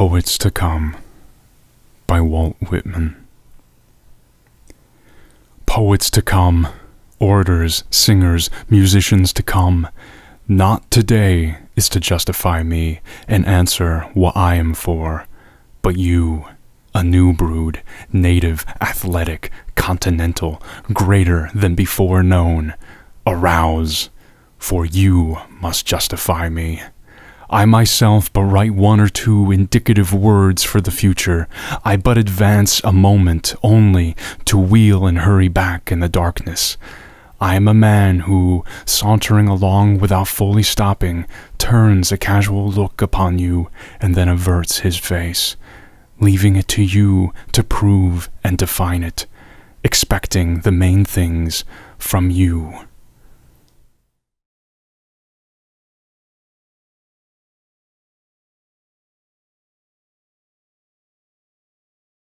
Poets to Come by Walt Whitman. Poets to come, orators, singers, musicians to come. Not today is to justify me and answer what I am for, but you, a new brood, native, athletic, continental, greater than before known, arouse, for you must justify me. I myself but write one or two indicative words for the future. I but advance a moment only to wheel and hurry back in the darkness. I am a man who, sauntering along without fully stopping, turns a casual look upon you and then averts his face, leaving it to you to prove and define it, expecting the main things from you.